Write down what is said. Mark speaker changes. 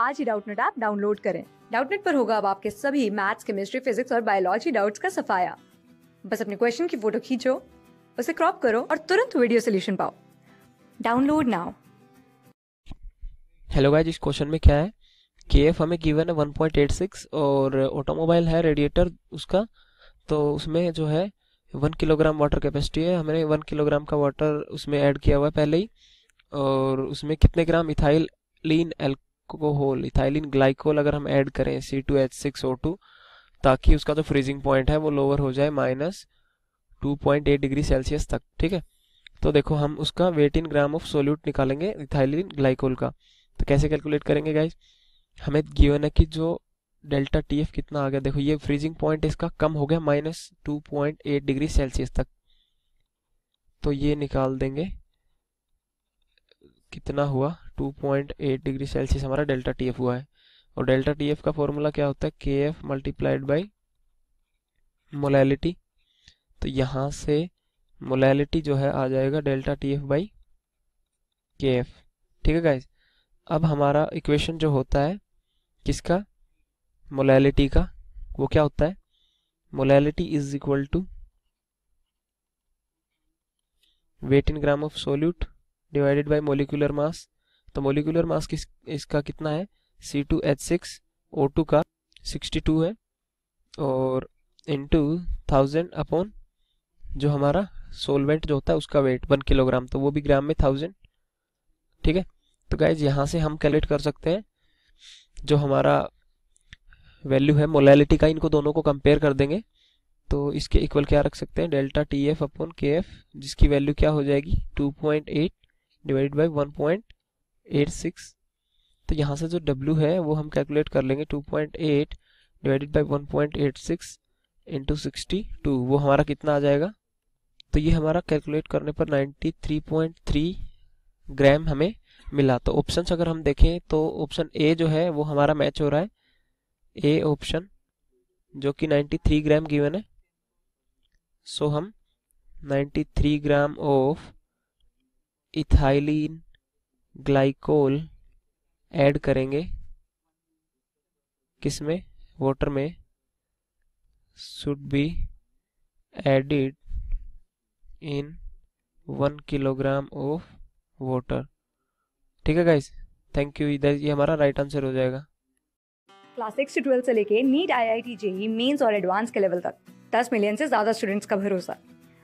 Speaker 1: आज ही Doubtnut app download करें डाउटनेट पर होगा अब आपके सभी मैथ्स केमिस्ट्री फिजिक्स और बायोलॉजी डाउट्स का सफाया बस अपने क्वेश्चन की फोटो खींचो उसे क्रॉप करो और तुरंत वीडियो सोल्यूशन पाओ डाउनलोड नाउ
Speaker 2: हेलो गाइज इस क्वेश्चन में क्या है के एफ हमें गिवन है 1.86 और ऑटोमोबाइल है रेडिएटर उसका तो उसमें जो है वन किलोग्राम वाटर कैपेसिटी है हमने वन किलोग्राम का वाटर उसमें ऐड किया हुआ है पहले ही और उसमें कितने ग्राम इथाइल लीन एल अल्कोहल इथाइलिन ग्लाइकोल अगर हम ऐड करें C two H six O two ताकि उसका जो फ्रीजिंग पॉइंट है वो लोअर हो जाए minus two point eight degree Celsius तक ठीक है तो देखो हम उसका weight in gram of solute निकालेंगे इथाइलिन ग्लाइकोल का तो कैसे कैलकुलेट करेंगे गाइज हमें गिवन है कि जो डेल्टा टी एफ कितना आ गया देखो ये फ्रीजिंग पॉइंट इसका कम हो गया minus two point eight degree Celsius तक तो ये निकाल देंगे कितना हुआ 2.8 डिग्री सेल्सियस हमारा डेल्टा टीएफ हुआ है और डेल्टा टीएफ का फॉर्मूला क्या होता है के एफ मल्टीप्लाइड बाई मोलैलिटी तो यहाँ से मोलैलिटी जो है आ जाएगा delta T F by K F ठीक है गाइज अब हमारा इक्वेशन जो होता है किसका मोलैलिटी का वो क्या होता है molality is equal to weight in gram of solute divided by molecular mass तो मोलिकुलर मास किस इसका कितना है C two H six O two का सिक्सटी टू है और इंटू थाउजेंड अपॉन जो हमारा सोलवेंट जो होता है उसका वेट वन किलोग्राम तो वो भी ग्राम में थाउजेंड ठीक है तो गाइज यहाँ से हम कैलकुलेट कर सकते हैं जो हमारा वैल्यू है मोलैलिटी का इनको दोनों को कंपेयर कर देंगे तो इसके इक्वल क्या रख सकते हैं delta T F upon K F जिसकी वैल्यू क्या हो जाएगी two point eight divided by one point eight six तो यहाँ से जो W है वो हम कैलकुलेट कर लेंगे two point eight divided by one point eight six into sixty two वो हमारा कितना आ जाएगा तो ये हमारा कैलकुलेट करने पर ninety three point three gram हमें मिला तो ऑप्शन अगर हम देखें तो ऑप्शन ए जो है वो हमारा मैच हो रहा है ए ऑप्शन जो कि 93 ग्राम गिवन है सो so, हम 93 gram of ethylene glycol add करेंगे किसमें वाटर में should be added in one kilogram of water ठीक है गाइस थैंक यू इधर ये हमारा राइट आंसर हो
Speaker 1: जाएगा क्लास सिक्स से ट्वेल्थ से लेके नीट आई आई टी जेई मेन्स और एडवांस के लेवल तक दस मिलियन से ज़्यादा स्टूडेंट्स का भरोसा